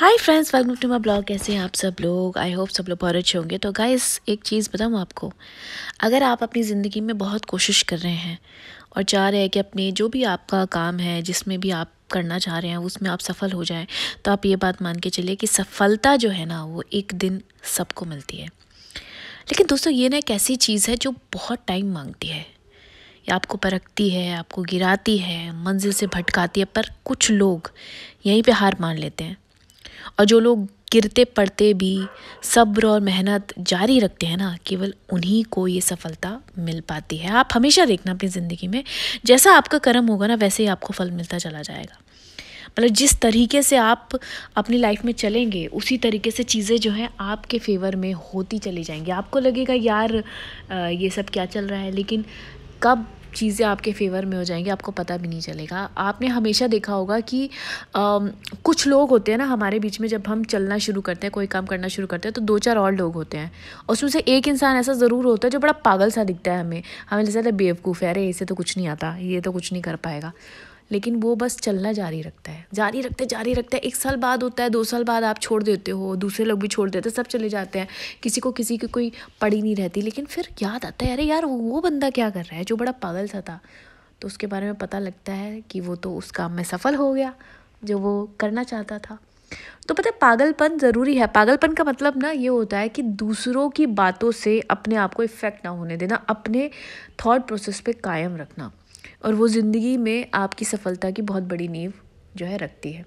hi friends welcome to my blog कैसे हैं आप सब लोग आई होप सब लोग बहुत अच्छे होंगे तो गाइस एक चीज़ बताऊँ आपको अगर आप अपनी ज़िंदगी में बहुत कोशिश कर रहे हैं और चाह रहे हैं कि अपने जो भी आपका काम है जिसमें भी आप करना चाह रहे हैं उसमें आप सफल हो जाएं तो आप ये बात मान के चलिए कि सफलता जो है ना वो एक दिन सबको मिलती है लेकिन दोस्तों ये ना एक ऐसी चीज़ है जो बहुत टाइम मांगती है या आपको परखती है आपको गिराती है मंजिल से भटकाती है पर कुछ लोग यहीं पर हार मान लेते हैं और जो लोग गिरते पड़ते भी सब्र और मेहनत जारी रखते हैं ना केवल उन्हीं को ये सफलता मिल पाती है आप हमेशा देखना अपनी ज़िंदगी में जैसा आपका कर्म होगा ना वैसे ही आपको फल मिलता चला जाएगा मतलब जिस तरीके से आप अपनी लाइफ में चलेंगे उसी तरीके से चीज़ें जो हैं आपके फेवर में होती चली जाएंगी आपको लगेगा यार ये सब क्या चल रहा है लेकिन कब चीज़ें आपके फेवर में हो जाएंगी आपको पता भी नहीं चलेगा आपने हमेशा देखा होगा कि आ, कुछ लोग होते हैं ना हमारे बीच में जब हम चलना शुरू करते हैं कोई काम करना शुरू करते हैं तो दो चार और लोग होते हैं और उसमें से एक इंसान ऐसा ज़रूर होता है जो बड़ा पागल सा दिखता है हमें हमें जैसे बेवकूफ़ है अरे इसे तो कुछ नहीं आता ये तो कुछ नहीं कर पाएगा लेकिन वो बस चलना जारी रखता है जारी रखते जारी रखते एक साल बाद होता है दो साल बाद आप छोड़ देते हो दूसरे लोग भी छोड़ देते सब चले जाते हैं किसी को किसी की कोई पड़ी नहीं रहती लेकिन फिर याद आता है अरे यार वो बंदा क्या कर रहा है जो बड़ा पागल सा था तो उसके बारे में पता लगता है कि वो तो उस काम में सफल हो गया जो वो करना चाहता था तो पता है पागलपन ज़रूरी है पागलपन का मतलब ना ये होता है कि दूसरों की बातों से अपने आप को इफ़ेक्ट ना होने देना अपने थॉट प्रोसेस पे कायम रखना और वो ज़िंदगी में आपकी सफलता की बहुत बड़ी नींव जो है रखती है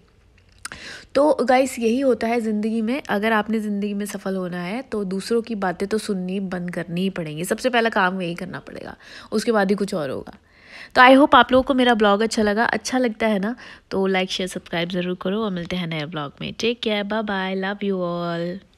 तो गाइस यही होता है ज़िंदगी में अगर आपने ज़िंदगी में सफल होना है तो दूसरों की बातें तो सुननी बंद करनी ही पड़ेंगी सबसे पहला काम वही करना पड़ेगा उसके बाद ही कुछ और होगा तो आई होप आप लोगों को मेरा ब्लॉग अच्छा लगा अच्छा लगता है ना तो लाइक शेयर सब्सक्राइब ज़रूर करो और मिलते हैं नए ब्लॉग में take care bye bye love you all